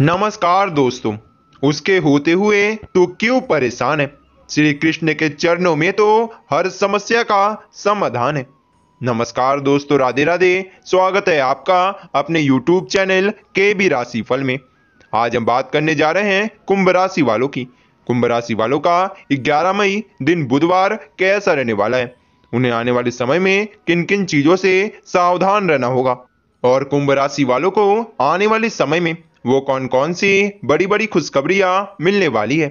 नमस्कार दोस्तों उसके होते हुए तो क्यों परेशान है श्री कृष्ण के चरणों में तो हर समस्या का समाधान है नमस्कार दोस्तों राधे राधे स्वागत है आपका अपने YouTube चैनल के बी राशिफल में आज हम बात करने जा रहे हैं कुंभ राशि वालों की कुंभ राशि वालों का 11 मई दिन बुधवार कैसा रहने वाला है उन्हें आने वाले समय में किन किन चीज़ों से सावधान रहना होगा और कुंभ राशि वालों को आने वाले समय में वो कौन कौन सी बड़ी बड़ी खुशखबरियाँ मिलने वाली है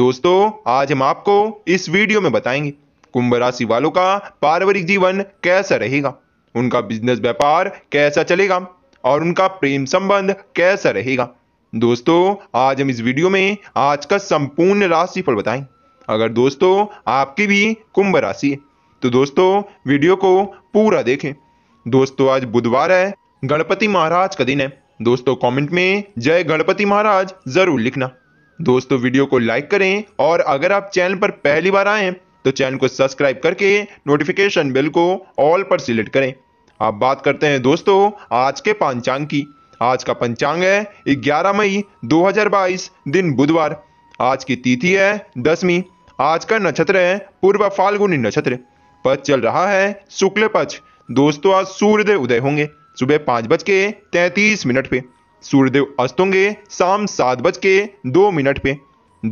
दोस्तों आज हम आपको इस वीडियो में बताएंगे कुंभ राशि वालों का पारिवारिक जीवन कैसा रहेगा उनका बिजनेस व्यापार कैसा चलेगा और उनका प्रेम संबंध कैसा रहेगा दोस्तों आज हम इस वीडियो में आज का संपूर्ण राशि फल बताएं अगर दोस्तों आपकी भी कुंभ राशि है तो दोस्तों वीडियो को पूरा देखें दोस्तों आज बुधवार है गणपति महाराज का दिन है दोस्तों कमेंट में जय गणपति महाराज जरूर लिखना दोस्तों वीडियो को लाइक करें और अगर आप चैनल पर पहली बार आए तो चैनल को सब्सक्राइब करके नोटिफिकेशन बिल को ऑल पर सिलेक्ट करें आप बात करते हैं दोस्तों आज के पंचांग की आज का पंचांग है 11 मई 2022 दिन बुधवार आज की तिथि है दसवीं आज का नक्षत्र है पूर्व फाल्गुनी नक्षत्र पक्ष चल रहा है शुक्ल पक्ष दोस्तों आज सूर्योदय उदय होंगे सुबह पाँच बज के तैंतीस मिनट पे सूर्यदेव अस्त होंगे शाम सात बज के दो मिनट पे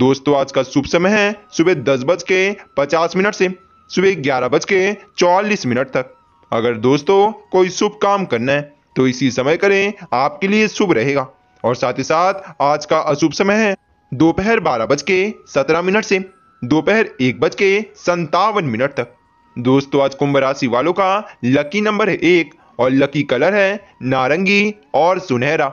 दोस्तों आज का शुभ समय है सुबह दस बज के पचास मिनट से सुबह ग्यारह बज के चौलीस मिनट तक अगर दोस्तों कोई शुभ काम करना है तो इसी समय करें आपके लिए शुभ रहेगा और साथ ही साथ आज का अशुभ समय है दोपहर बारह बज के सत्रह मिनट से दोपहर एक बज के संतावन मिनट तक दोस्तों आज कुंभ राशि वालों का लकी नंबर है एक और लकी कलर है नारंगी और सुनहरा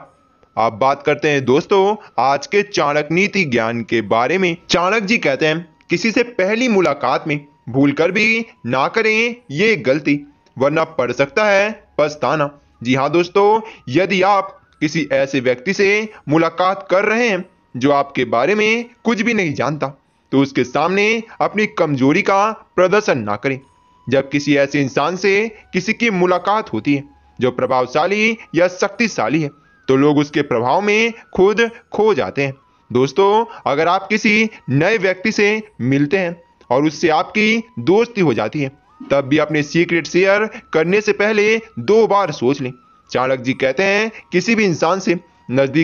आप बात करते हैं दोस्तों आज के चाणक नीति ज्ञान के बारे में चाणक जी कहते हैं किसी से पहली मुलाकात में भूल कर भी ना करें ये गलती वरना पड़ सकता है पछताना जी हाँ दोस्तों यदि आप किसी ऐसे व्यक्ति से मुलाकात कर रहे हैं जो आपके बारे में कुछ भी नहीं जानता तो उसके सामने अपनी कमजोरी का प्रदर्शन ना करें जब किसी ऐसे इंसान से किसी की मुलाकात होती है जो प्रभावशाली या शक्तिशाली है तो लोग उसके प्रभाव में खुद खो जाते हैं दोस्तों अगर आप किसी नए व्यक्ति से मिलते हैं और उससे आपकी दोस्ती हो जाती है तब भी अपने सीक्रेट शेयर करने से पहले दो बार सोच लें चाणक जी कहते हैं किसी भी इंसान से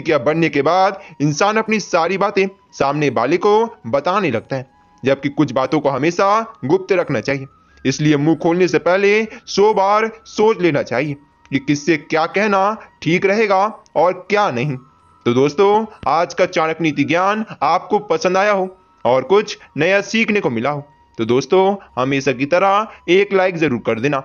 या बनने के बाद इंसान अपनी सारी बातें सामने वाले को बताने लगता है जबकि कुछ बातों को हमेशा गुप्त रखना चाहिए इसलिए मुंह खोलने से पहले सो बार सोच लेना चाहिए कि किससे क्या कहना ठीक रहेगा और क्या नहीं तो दोस्तों आज का चाणक नीति ज्ञान आपको पसंद आया हो और कुछ नया सीखने को मिला हो तो दोस्तों हमेशा की तरह एक लाइक ज़रूर कर देना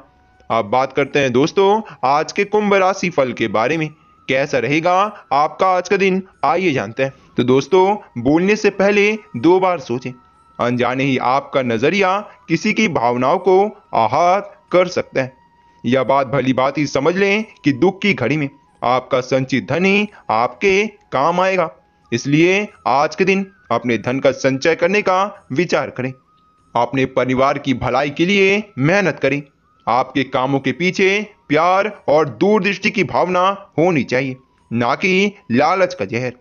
अब बात करते हैं दोस्तों आज के कुंभ राशि फल के बारे में कैसा रहेगा आपका आज का दिन आइए जानते हैं तो दोस्तों बोलने से पहले दो बार सोचें अनजाने ही आपका नज़रिया किसी की भावनाओं को आहत कर सकता है यह बात भली बात ही समझ लें कि दुख की घड़ी में आपका संचित धन ही आपके काम आएगा इसलिए आज के दिन अपने धन का संचय करने का विचार करें अपने परिवार की भलाई के लिए मेहनत करें आपके कामों के पीछे प्यार और दूरदृष्टि की भावना होनी चाहिए ना कि लालच का जहर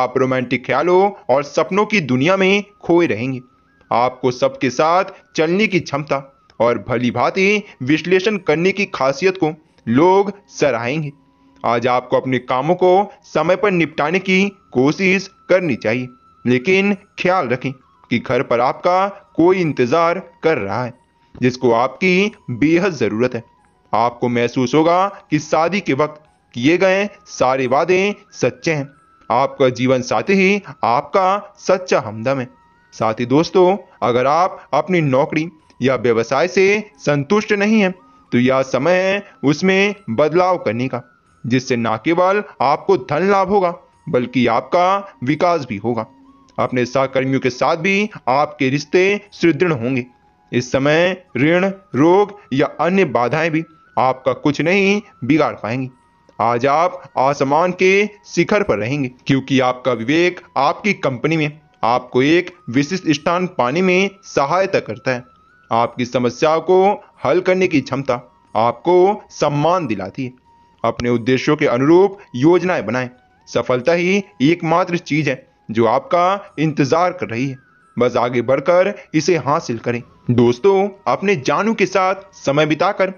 आप रोमांटिक ख्यालों और सपनों की दुनिया में खोए रहेंगे आपको सबके साथ चलने की क्षमता और भली भांति विश्लेषण करने की खासियत को लोग सराहेंगे आज आपको अपने कामों को समय पर निपटाने की कोशिश करनी चाहिए लेकिन ख्याल रखें कि घर पर आपका कोई इंतज़ार कर रहा है जिसको आपकी बेहद ज़रूरत है आपको महसूस होगा कि शादी के वक्त किए गए सारे वादे सच्चे हैं आपका जीवन साथी ही आपका सच्चा हमदम है साथ ही दोस्तों अगर आप अपनी नौकरी या व्यवसाय से संतुष्ट नहीं हैं तो यह समय है उसमें बदलाव करने का जिससे न केवल आपको धन लाभ होगा बल्कि आपका विकास भी होगा अपने सहकर्मियों के साथ भी आपके रिश्ते सुदृढ़ होंगे इस समय ऋण रोग या अन्य बाधाएं भी आपका कुछ नहीं बिगाड़ पाएंगी आज आप आसमान के शिखर पर रहेंगे क्योंकि आपका विवेक आपकी कंपनी में आपको एक विशिष्ट स्थान पाने में सहायता करता है आपकी समस्या को हल करने की क्षमता आपको सम्मान दिलाती है अपने उद्देश्यों के अनुरूप योजनाएं बनाएं सफलता ही एकमात्र चीज है जो आपका इंतजार कर रही है बस आगे बढ़कर इसे हासिल करें दोस्तों अपने जानू के साथ समय बिताकर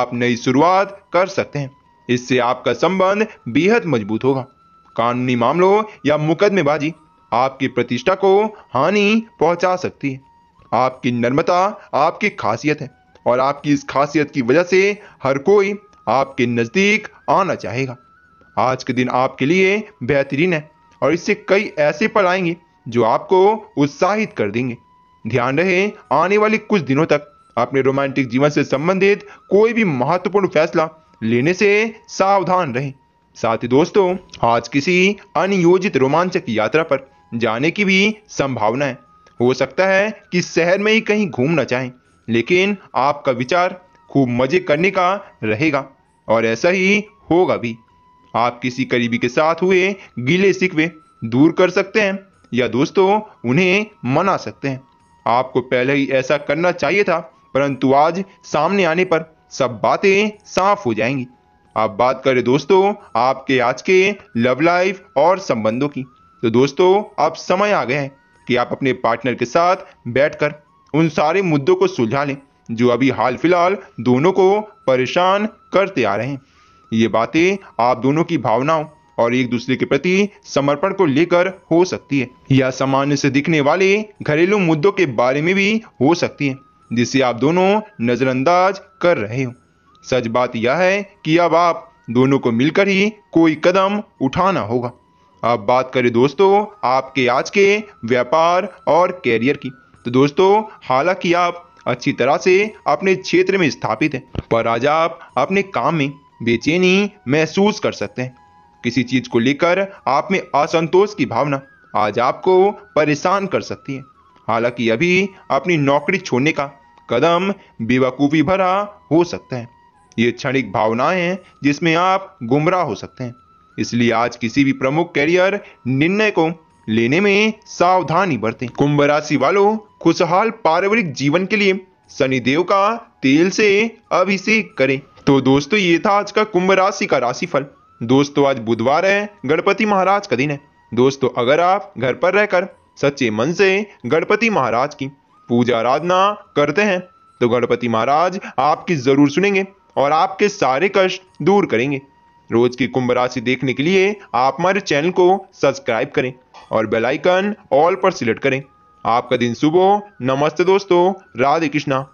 आप नई शुरुआत कर सकते हैं इससे आपका संबंध बेहद मजबूत होगा कानूनी मामलों या मुकदमेबाजी आपकी प्रतिष्ठा को हानि पहुंचा सकती है आपकी नर्मता आपकी खासियत है और आपकी इस खासियत की वजह से हर कोई आपके नज़दीक आना चाहेगा आज के दिन आपके लिए बेहतरीन है और इससे कई ऐसे पल आएंगे जो आपको उत्साहित कर देंगे ध्यान रहे आने वाले कुछ दिनों तक अपने रोमांटिक जीवन से संबंधित कोई भी महत्वपूर्ण फैसला लेने से सावधान रहें साथ ही दोस्तों आज किसी अनियोजित रोमांचक यात्रा पर जाने की भी संभावना है हो सकता है कि शहर में ही कहीं घूमना चाहें लेकिन आपका विचार खूब मजे करने का रहेगा और ऐसा ही होगा भी आप किसी करीबी के साथ हुए गीले सिकवे दूर कर सकते हैं या दोस्तों उन्हें मना सकते हैं आपको पहले ही ऐसा करना चाहिए था परंतु आज सामने आने पर सब बातें साफ हो जाएंगी अब बात करें दोस्तों आपके आज के लव लाइफ और संबंधों की तो दोस्तों आप समय आ गए हैं कि आप अपने पार्टनर के साथ बैठकर उन सारे मुद्दों को सुलझा लें जो अभी हाल फिलहाल दोनों को परेशान करते आ रहे हैं ये बातें आप दोनों की भावनाओं और एक दूसरे के प्रति समर्पण को लेकर हो सकती है या सामान्य से दिखने वाले घरेलू मुद्दों के बारे में भी हो सकती है जिसे आप दोनों नज़रअंदाज कर रहे हो सच बात यह है कि अब आप दोनों को मिलकर ही कोई कदम उठाना होगा अब बात करें दोस्तों आपके आज के व्यापार और कैरियर की तो दोस्तों हालांकि आप अच्छी तरह से अपने क्षेत्र में स्थापित हैं पर आज आप अपने काम में बेचैनी महसूस कर सकते हैं किसी चीज़ को लेकर आप में असंतोष की भावना आज आपको परेशान कर सकती है हालांकि अभी अपनी नौकरी छोड़ने का कदम बेवकूफ़ी भरा हो सकता है ये क्षणिक भावनाएं हैं जिसमें आप गुमराह हो सकते हैं इसलिए आज किसी भी प्रमुख कैरियर निर्णय को लेने में सावधानी बरतें कुंभ राशि वालों खुशहाल पारिवारिक जीवन के लिए शनिदेव का तेल से अभिषेक करें तो दोस्तों ये था आज का कुंभ राशि का राशिफल दोस्तों आज बुधवार है गणपति महाराज का दिन है दोस्तों अगर आप घर पर रहकर सच्चे मन से गणपति महाराज की पूजा आराधना करते हैं तो गणपति महाराज आपकी जरूर सुनेंगे और आपके सारे कष्ट दूर करेंगे रोज की कुंभ राशि देखने के लिए आप हमारे चैनल को सब्सक्राइब करें और बेल आइकन ऑल पर सिलेक्ट करें आपका दिन शुभ हो नमस्ते दोस्तों राधे कृष्णा